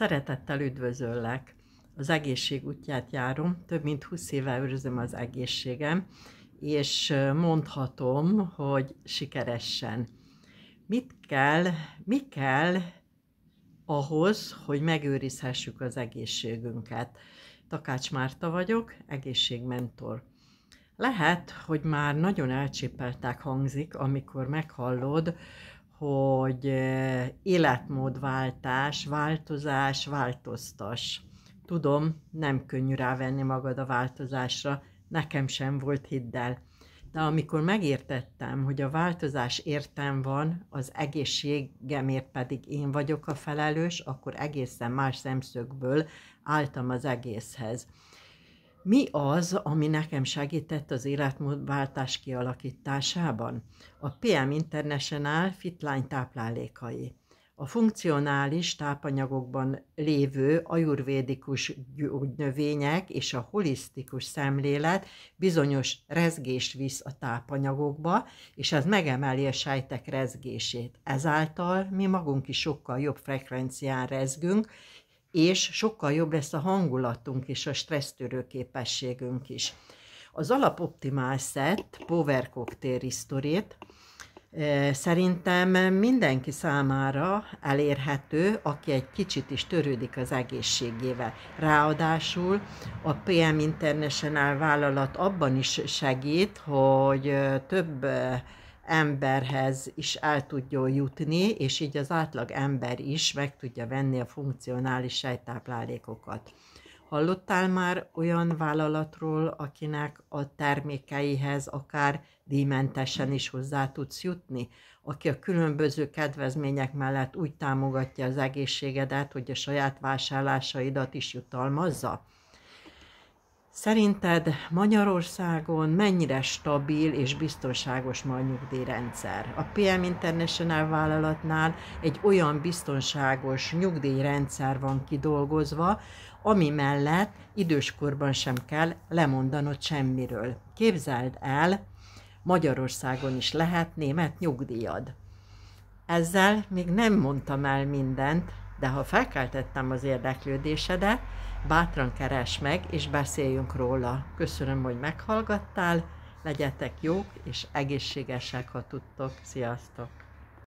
Szeretettel üdvözöllek! Az egészség útját járom, több mint 20 éve őrzöm az egészségem, és mondhatom, hogy sikeresen. Mit kell, mi kell ahhoz, hogy megőrizhessük az egészségünket? Takács Márta vagyok, egészségmentor. Lehet, hogy már nagyon elcsépelták hangzik, amikor meghallod, hogy életmódváltás, változás, változtas. Tudom, nem könnyű rávenni magad a változásra, nekem sem volt hiddel. De amikor megértettem, hogy a változás értem van, az egészségemért pedig én vagyok a felelős, akkor egészen más szemszögből álltam az egészhez mi az, ami nekem segített az életmódváltás kialakításában? A PM International fitlány táplálékai. A funkcionális tápanyagokban lévő ajurvédikus gyógynövények és a holisztikus szemlélet bizonyos rezgést visz a tápanyagokba, és ez megemeli a sejtek rezgését. Ezáltal mi magunk is sokkal jobb frekvencián rezgünk, és sokkal jobb lesz a hangulatunk és a stressztörő képességünk is. Az alapoptimál szett Power Cocktail Restorate Szerintem mindenki számára elérhető, aki egy kicsit is törődik az egészségével. Ráadásul a PM International vállalat abban is segít, hogy e, több e, emberhez is el tudjon jutni, és így az átlag ember is meg tudja venni a funkcionális sejtáplálékokat. Hallottál már olyan vállalatról, akinek a termékeihez akár díjmentesen is hozzá tudsz jutni? Aki a különböző kedvezmények mellett úgy támogatja az egészségedet, hogy a saját vásárlásaidat is jutalmazza? Szerinted Magyarországon mennyire stabil és biztonságos ma a nyugdíjrendszer? A PM International vállalatnál egy olyan biztonságos nyugdíjrendszer van kidolgozva, ami mellett időskorban sem kell lemondanod semmiről. Képzeld el, Magyarországon is lehet német nyugdíjad. Ezzel még nem mondtam el mindent, de ha felkeltettem az érdeklődésedet, bátran keres meg, és beszéljünk róla. Köszönöm, hogy meghallgattál, legyetek jók és egészségesek, ha tudtok. Sziasztok!